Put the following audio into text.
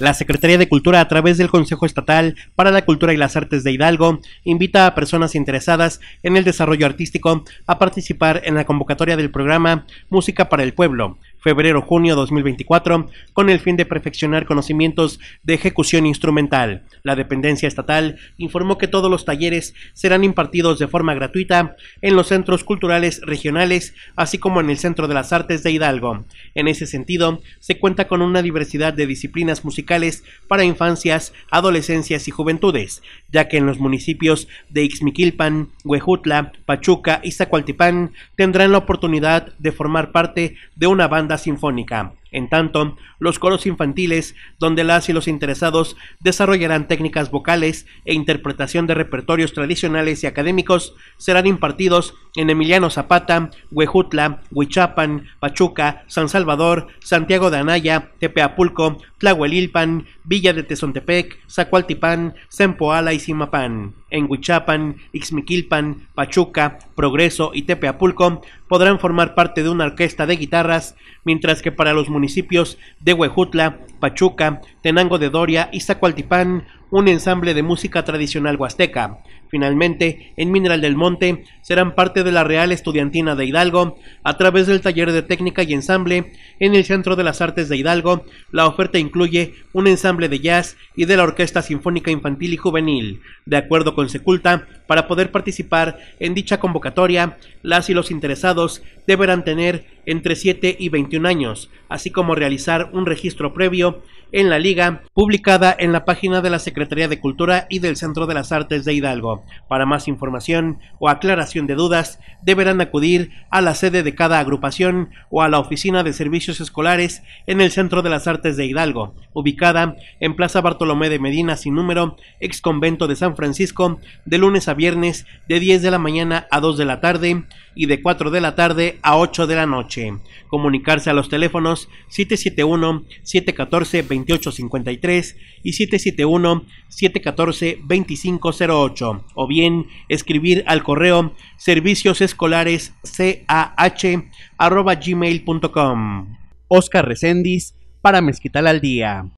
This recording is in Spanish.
La Secretaría de Cultura, a través del Consejo Estatal para la Cultura y las Artes de Hidalgo, invita a personas interesadas en el desarrollo artístico a participar en la convocatoria del programa Música para el Pueblo, febrero-junio 2024, con el fin de perfeccionar conocimientos de ejecución instrumental. La dependencia estatal informó que todos los talleres serán impartidos de forma gratuita en los centros culturales regionales, así como en el Centro de las Artes de Hidalgo. En ese sentido, se cuenta con una diversidad de disciplinas musicales para infancias, adolescencias y juventudes ya que en los municipios de Ixmiquilpan, Huejutla, Pachuca y Zacualtipán tendrán la oportunidad de formar parte de una banda sinfónica. En tanto, los coros infantiles, donde las y los interesados desarrollarán técnicas vocales e interpretación de repertorios tradicionales y académicos, serán impartidos en Emiliano Zapata, Huejutla, Huichapan, Pachuca, San Salvador, Santiago de Anaya, Tepeapulco, Tlahuelilpan, Villa de Tezontepec, Zacualtipán, Sempoala y Simapán en Huichapan, Ixmiquilpan, Pachuca, Progreso y Tepeapulco podrán formar parte de una orquesta de guitarras, mientras que para los municipios de Huejutla, Pachuca, Tenango de Doria y Zacualtipán un ensamble de música tradicional huasteca. Finalmente, en Mineral del Monte serán parte de la Real Estudiantina de Hidalgo a través del taller de técnica y ensamble en el Centro de las Artes de Hidalgo. La oferta incluye un ensamble de jazz y de la Orquesta Sinfónica Infantil y Juvenil. De acuerdo con Seculta, para poder participar en dicha convocatoria, las y los interesados deberán tener entre 7 y 21 años, así como realizar un registro previo en la liga publicada en la página de la Secretaría de Cultura y del Centro de las Artes de Hidalgo. Para más información o aclaración de dudas, deberán acudir a la sede de cada agrupación o a la Oficina de Servicios Escolares en el Centro de las Artes de Hidalgo ubicada en Plaza Bartolomé de Medina sin número, ex convento de San Francisco, de lunes a viernes de 10 de la mañana a 2 de la tarde y de 4 de la tarde a 8 de la noche. Comunicarse a los teléfonos 771-714-2853 y 771-714-2508 o bien escribir al correo servicios escolares Oscar Recendis para Mezquital al Día.